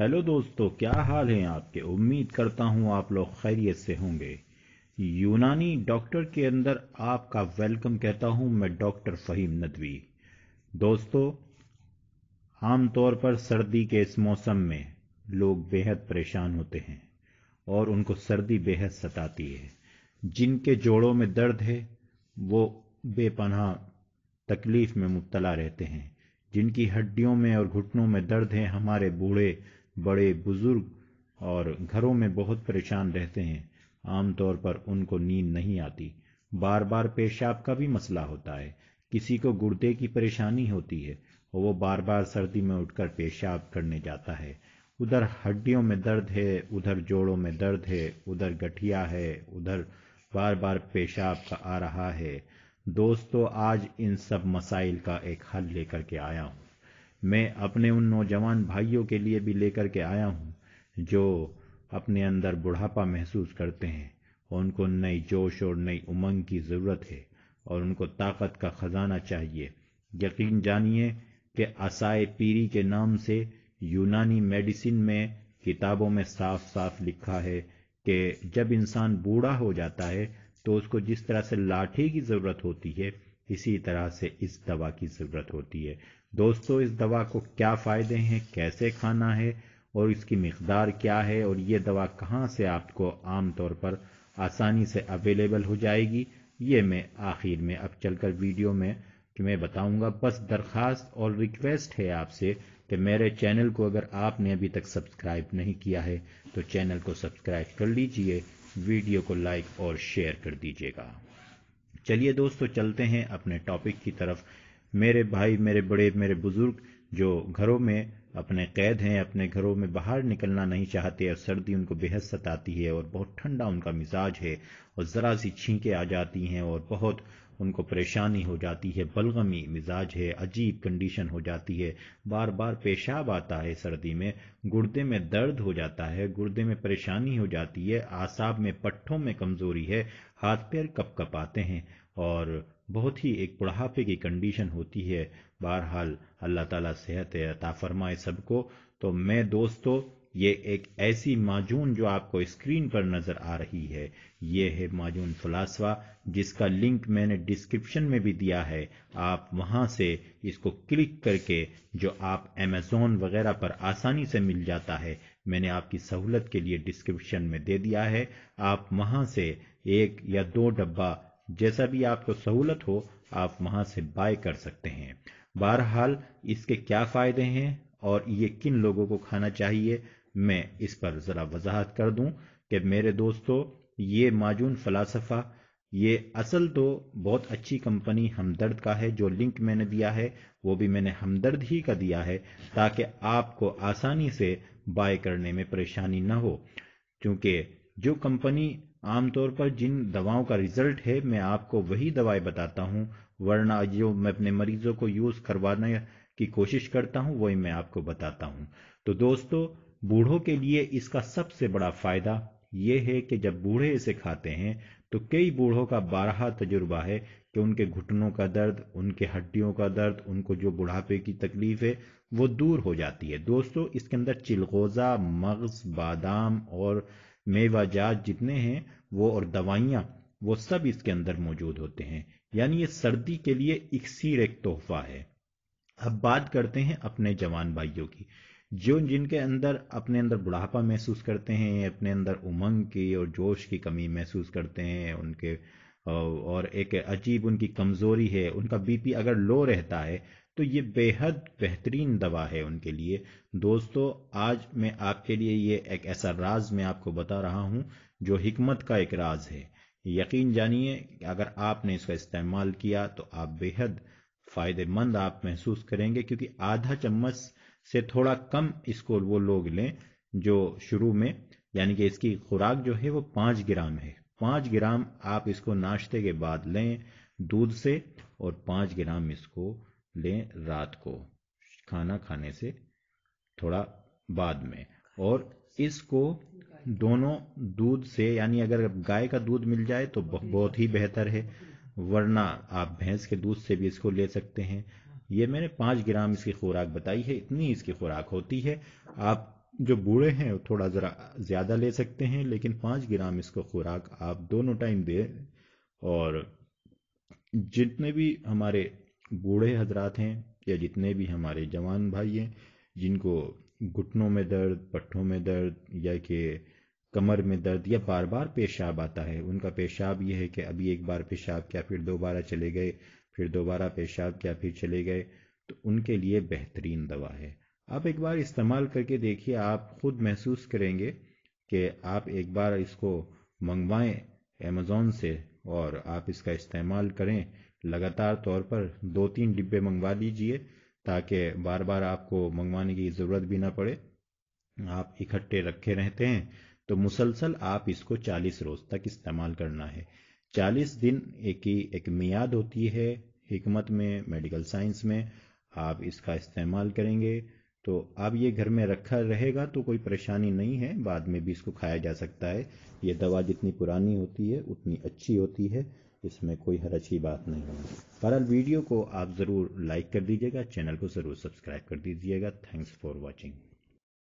hello दोस्तों क्या हाल है आपके उम्मीद करता हूं आप लोग खैरियत से होंगे यूनानी डॉक्टर के अंदर आपका वेलकम कहता हूं मैं डॉक्टर फहीम नदवी दोस्तों आमतौर पर सर्दी के इस मौसम में लोग बेहद परेशान होते हैं और उनको सर्दी बेहद सताती है जिनके जोड़ों में दर्द है वो बेपनाह तकलीफ में मुबतला रहते हैं जिनकी हड्डियों में और घुटनों में दर्द है हमारे बूढ़े बड़े बुजुर्ग और घरों में बहुत परेशान रहते हैं आमतौर पर उनको नींद नहीं आती बार बार पेशाब का भी मसला होता है किसी को गुर्दे की परेशानी होती है और वो बार बार सर्दी में उठकर पेशाब करने जाता है उधर हड्डियों में दर्द है उधर जोड़ों में दर्द है उधर गठिया है उधर बार बार पेशाब का आ रहा है दोस्तों आज इन सब मसाइल का एक हल लेकर के आया हूँ मैं अपने उन नौजवान भाइयों के लिए भी लेकर के आया हूँ जो अपने अंदर बुढ़ापा महसूस करते हैं उनको नई जोश और नई उमंग की ज़रूरत है और उनको ताकत का ख़जाना चाहिए यकीन जानिए कि असाय पीरी के नाम से यूनानी मेडिसिन में किताबों में साफ साफ लिखा है कि जब इंसान बूढ़ा हो जाता है तो उसको जिस तरह से लाठी की ज़रूरत होती है इसी तरह से इस दवा की ज़रूरत होती है दोस्तों इस दवा को क्या फ़ायदे हैं कैसे खाना है और इसकी मकदार क्या है और ये दवा कहाँ से आपको आम तौर पर आसानी से अवेलेबल हो जाएगी ये मैं आखिर में अब चलकर वीडियो में तुम्हें बताऊंगा बस दरख्वास्त और रिक्वेस्ट है आपसे कि मेरे चैनल को अगर आपने अभी तक सब्सक्राइब नहीं किया है तो चैनल को सब्सक्राइब कर लीजिए वीडियो को लाइक और शेयर कर दीजिएगा चलिए दोस्तों चलते हैं अपने टॉपिक की तरफ मेरे भाई मेरे बड़े मेरे बुजुर्ग जो घरों में अपने कैद हैं अपने घरों में बाहर निकलना नहीं चाहते और सर्दी उनको बेहद सताती है और बहुत ठंडा उनका मिजाज है और ज़रा सी छींकें आ जाती हैं और बहुत उनको परेशानी हो जाती है बलगमी मिजाज है अजीब कंडीशन हो जाती है बार बार पेशाब आता है सर्दी में गुर्दे में दर्द हो जाता है गुर्दे में परेशानी हो जाती है आसाब में पट्ठों में कमज़ोरी है हाथ पैर कप कपाते हैं और बहुत ही एक बुढ़ापे की कंडीशन होती है बहरहाल अल्लाह ताला सेहत अता फरमाए सबको तो मैं दोस्तों ये एक ऐसी माजून जो आपको स्क्रीन पर नज़र आ रही है ये है माजून फलासवा जिसका लिंक मैंने डिस्क्रिप्शन में भी दिया है आप वहाँ से इसको क्लिक करके जो आप एमेज़ोन वगैरह पर आसानी से मिल जाता है मैंने आपकी सहूलत के लिए डिस्क्रिप्शन में दे दिया है आप वहाँ से एक या दो डब्बा जैसा भी आपको सहूलत हो आप वहां से बाय कर सकते हैं बहरहाल इसके क्या फ़ायदे हैं और ये किन लोगों को खाना चाहिए मैं इस पर ज़रा वजाहत कर दूं कि मेरे दोस्तों ये माजून फ़लासफ़ा ये असल तो बहुत अच्छी कंपनी हमदर्द का है जो लिंक मैंने दिया है वो भी मैंने हमदर्द ही का दिया है ताकि आपको आसानी से बाय करने में परेशानी ना हो क्योंकि जो कंपनी आमतौर पर जिन दवाओं का रिजल्ट है मैं आपको वही दवाएं बताता हूँ वरना जो मैं अपने मरीजों को यूज़ करवाने की कोशिश करता हूँ वही मैं आपको बताता हूँ तो दोस्तों बूढ़ों के लिए इसका सबसे बड़ा फायदा ये है कि जब बूढ़े इसे खाते हैं तो कई बूढ़ों का बारहा तजुर्बा है कि उनके घुटनों का दर्द उनके हड्डियों का दर्द उनको जो बुढ़ापे की तकलीफ है वो दूर हो जाती है दोस्तों इसके अंदर चिलगोजा मगज बादाम और मेवाजात जितने हैं वो और दवाइयाँ वो सब इसके अंदर मौजूद होते हैं यानी ये सर्दी के लिए इक्सीर एक तोहफा है अब बात करते हैं अपने जवान भाइयों की जो जिनके अंदर अपने अंदर बुढ़ापा महसूस करते हैं अपने अंदर उमंग की और जोश की कमी महसूस करते हैं उनके और एक अजीब उनकी कमज़ोरी है उनका बीपी अगर लो रहता है तो ये बेहद बेहतरीन दवा है उनके लिए दोस्तों आज मैं आपके लिए ये एक ऐसा राज मैं आपको बता रहा हूँ जो हिकमत का एक राज है यकीन जानिए अगर आपने इसका इस्तेमाल किया तो आप बेहद फ़ायदेमंद आप महसूस करेंगे क्योंकि आधा चम्मच से थोड़ा कम इसको वो लोग लें जो शुरू में यानी कि इसकी खुराक जो है वो पाँच ग्राम है पाँच ग्राम आप इसको नाश्ते के बाद लें दूध से और पाँच ग्राम इसको लें रात को खाना खाने से थोड़ा बाद में और इसको दोनों दूध से यानी अगर गाय का दूध मिल जाए तो बहुत ही बेहतर है वरना आप भैंस के दूध से भी इसको ले सकते हैं ये मैंने पाँच ग्राम इसकी खुराक बताई है इतनी इसकी खुराक होती है आप जो बूढ़े हैं थोड़ा ज़रा ज़्यादा ले सकते हैं लेकिन पाँच ग्राम इसको खुराक आप दोनों टाइम दें और जितने भी हमारे बूढ़े हजरात हैं या जितने भी हमारे जवान भाई हैं जिनको घुटनों में दर्द पट्ठों में दर्द या कि कमर में दर्द या बार बार पेशाब आता है उनका पेशाब ये है कि अभी एक बार पेशाब क्या फिर दोबारा चले गए फिर दोबारा पेशाब क्या फिर चले गए तो उनके लिए बेहतरीन दवा है आप एक बार इस्तेमाल करके देखिए आप खुद महसूस करेंगे कि आप एक बार इसको मंगवाएं अमेज़ोन से और आप इसका इस्तेमाल करें लगातार तौर पर दो तीन डिब्बे मंगवा लीजिए ताकि बार बार आपको मंगवाने की ज़रूरत भी ना पड़े आप इकट्ठे रखे रहते हैं तो मुसलसल आप इसको 40 रोज़ तक इस्तेमाल करना है 40 दिन एक ही एक मियाद होती है हमत में मेडिकल साइंस में आप इसका इस्तेमाल करेंगे तो अब ये घर में रखा रहेगा तो कोई परेशानी नहीं है बाद में भी इसको खाया जा सकता है ये दवा जितनी पुरानी होती है उतनी अच्छी होती है इसमें कोई हर अच्छी बात नहीं होगी बहरहाल वीडियो को आप ज़रूर लाइक कर दीजिएगा चैनल को ज़रूर सब्सक्राइब कर दीजिएगा थैंक्स फॉर वॉचिंग